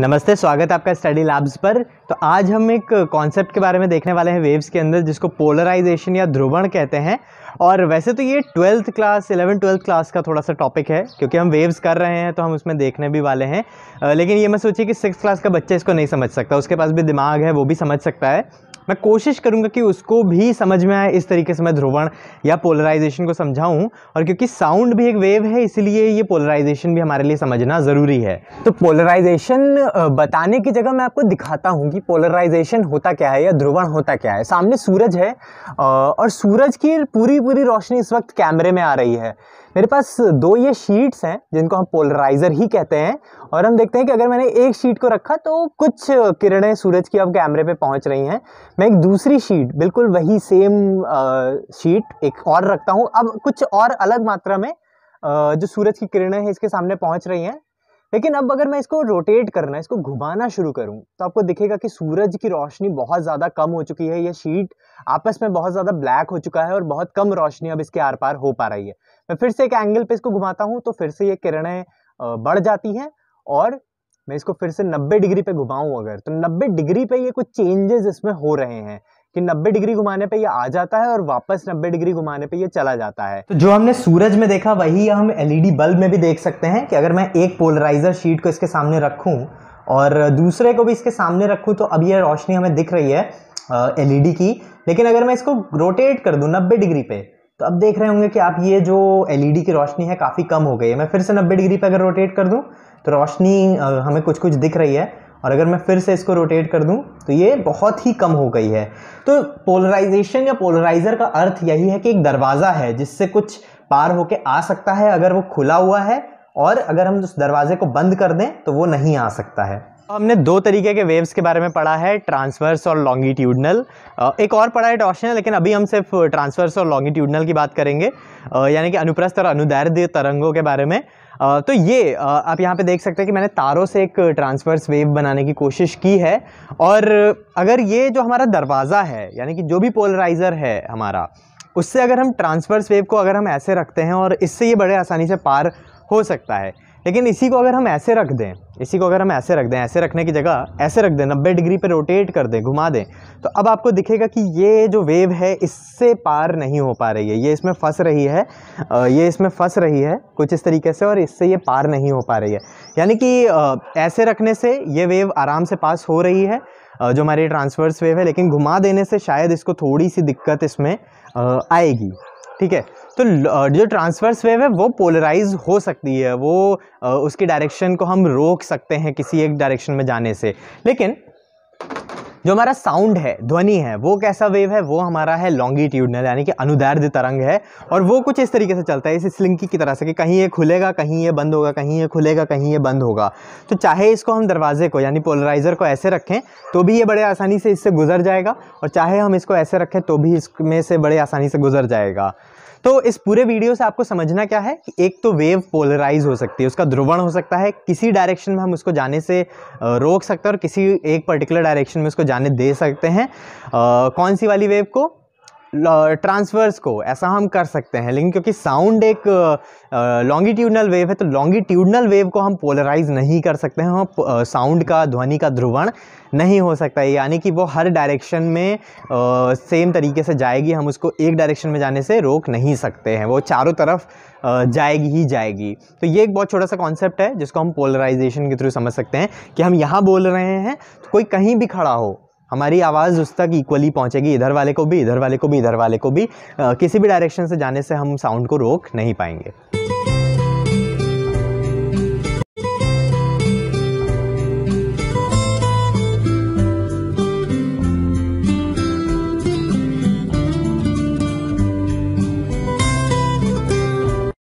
नमस्ते स्वागत है आपका स्टडी लैब्स पर तो आज हम एक कॉन्सेप्ट के बारे में देखने वाले हैं वेव्स के अंदर जिसको पोलराइजेशन या ध्रुवण कहते हैं और वैसे तो ये twelfth class eleven twelfth class का थोड़ा सा टॉपिक है क्योंकि हम वेव्स कर रहे हैं तो हम उसमें देखने भी वाले हैं लेकिन ये मैं सोचिए कि सिक्स क्लास का बच्चा इसको नहीं समझ सकता उसके पास भी दिमाग है वो भी समझ सकता है मैं कोशिश करूँगा कि उसको भी समझ में आए इस तरीके से मैं ध्रुवण या पोलराइजेशन को समझाऊँ और क्योंकि साउंड भी एक वेव है इसलिए ये पोलराइजेशन भी हमारे लिए समझना ज़रूरी है तो पोलराइजेशन बताने की जगह मैं आपको दिखाता हूँ कि पोलराइजेशन होता क्या है या ध्रुवण होता क्या है सामने सूरज है और सूरज की पूरी पूरी रोशनी इस वक्त कैमरे में आ रही है मेरे पास दो ये शीट्स हैं जिनको हम पोलराइज़र ही कहते हैं और हम देखते हैं कि अगर मैंने एक शीट को रखा तो कुछ किरणें सूरज की अब कैमरे पे पहुंच रही हैं मैं एक दूसरी शीट बिल्कुल वही सेम शीट एक और रखता हूँ अब कुछ और अलग मात्रा में जो सूरज की किरणें हैं इसके सामने पहुँच रही हैं लेकिन अब अगर मैं इसको रोटेट करना इसको घुमाना शुरू करूं तो आपको दिखेगा कि सूरज की रोशनी बहुत ज़्यादा कम हो चुकी है यह शीट आपस में बहुत ज़्यादा ब्लैक हो चुका है और बहुत कम रोशनी अब इसके आर पार हो पा रही है मैं फिर से एक एंगल पे इसको घुमाता हूँ तो फिर से ये किरणें बढ़ जाती हैं और मैं इसको फिर से 90 डिग्री पे घुमाऊँ अगर तो 90 डिग्री पे ये कुछ चेंजेस इसमें हो रहे हैं कि 90 डिग्री घुमाने पे ये आ जाता है और वापस 90 डिग्री घुमाने पे ये चला जाता है तो जो हमने सूरज में देखा वही हम एलईडी बल्ब में भी देख सकते हैं कि अगर मैं एक पोलराइजर शीट को इसके सामने रखूँ और दूसरे को भी इसके सामने रखूँ तो अब ये रोशनी हमें दिख रही है एल की लेकिन अगर मैं इसको रोटेट कर दूँ नब्बे डिग्री पे तो अब देख रहे होंगे कि आप ये जो एल e की रोशनी है काफ़ी कम हो गई है मैं फिर से नब्बे डिग्री पर अगर रोटेट कर दूँ तो रोशनी हमें कुछ कुछ दिख रही है और अगर मैं फिर से इसको रोटेट कर दूं तो ये बहुत ही कम हो गई है तो पोलराइजेशन या पोलराइज़र का अर्थ यही है कि एक दरवाज़ा है जिससे कुछ पार होके आ सकता है अगर वो खुला हुआ है और अगर हम उस दरवाजे को बंद कर दें तो वो नहीं आ सकता है हमने दो तरीके के वेव्स के बारे में पढ़ा है ट्रांसवर्स और लॉन्गिट्यूडनल एक और पढ़ा है टॉर्शनल लेकिन अभी हम सिर्फ ट्रांसवर्स और लॉन्गिट्यूडनल की बात करेंगे यानी कि अनुप्रस्थ और अनुदैर्ध्य तरंगों के बारे में तो ये आप यहाँ पे देख सकते हैं कि मैंने तारों से एक ट्रांसवर्स वेव बनाने की कोशिश की है और अगर ये जो हमारा दरवाज़ा है यानी कि जो भी पोलराइज़र है हमारा उससे अगर हम ट्रांसवर्स वेव को अगर हम ऐसे रखते हैं और इससे ये बड़े आसानी से पार हो सकता है लेकिन इसी को अगर हम ऐसे रख दें इसी को अगर हम ऐसे रख दें ऐसे रखने की जगह ऐसे रख दें नब्बे डिग्री पर रोटेट कर दें घुमा दें तो अब आपको दिखेगा कि ये जो वेव है इससे पार नहीं हो पा रही है ये इसमें फंस रही है ये इसमें फंस रही है कुछ इस तरीके से और इससे ये पार नहीं हो पा रही है यानी कि ऐसे रखने से ये वेव आराम से पास हो रही है जो हमारी ट्रांसवर्स वेव है लेकिन घुमा देने से शायद इसको थोड़ी सी दिक्कत इसमें आएगी ठीक है तो जो ट्रांसवर्स वेव है वो पोलराइज हो सकती है वो उसकी डायरेक्शन को हम रोक सकते हैं किसी एक डायरेक्शन में जाने से लेकिन जो हमारा साउंड है ध्वनि है वो कैसा वेव है वो हमारा है लॉन्गिट्यूडनल यानी कि अनुदैर्ध्य तरंग है और वो कुछ इस तरीके से चलता है इस स्लिंकी की तरह से कि कहीं ये खुलेगा कहीं ये बंद होगा कहीं ये खुलेगा कहीं ये बंद होगा तो चाहे इसको हम दरवाजे को यानी पोलराइज़र को ऐसे रखें तो भी ये बड़े आसानी से इससे गुजर जाएगा और चाहे हम इसको ऐसे रखें तो भी इसमें से बड़े आसानी से गुजर जाएगा तो इस पूरे वीडियो से आपको समझना क्या है कि एक तो वेव पोलराइज हो सकती है उसका ध्रुवण हो सकता है किसी डायरेक्शन में हम उसको जाने से रोक सकते हैं और किसी एक पर्टिकुलर डायरेक्शन में उसको जाने दे सकते हैं आ, कौन सी वाली वेव को ट्रांसफर्स को ऐसा हम कर सकते हैं लेकिन क्योंकि साउंड एक लॉन्गिट्यूडनल वेव है तो लॉन्गिट्यूडनल वेव को हम पोलराइज नहीं कर सकते हैं हम साउंड का ध्वनि का ध्रुवण नहीं हो सकता है यानी कि वो हर डायरेक्शन में सेम तरीके से जाएगी हम उसको एक डायरेक्शन में जाने से रोक नहीं सकते हैं वो चारों तरफ जाएगी ही जाएगी तो ये एक बहुत छोटा सा कॉन्सेप्ट है जिसको हम पोलराइजेशन के थ्रू समझ सकते हैं कि हम यहाँ बोल रहे हैं तो कोई कहीं भी खड़ा हो हमारी आवाज़ उस तक इक्वली पहुंचेगी इधर वाले को भी इधर वाले को भी इधर वाले को भी आ, किसी भी डायरेक्शन से जाने से हम साउंड को रोक नहीं पाएंगे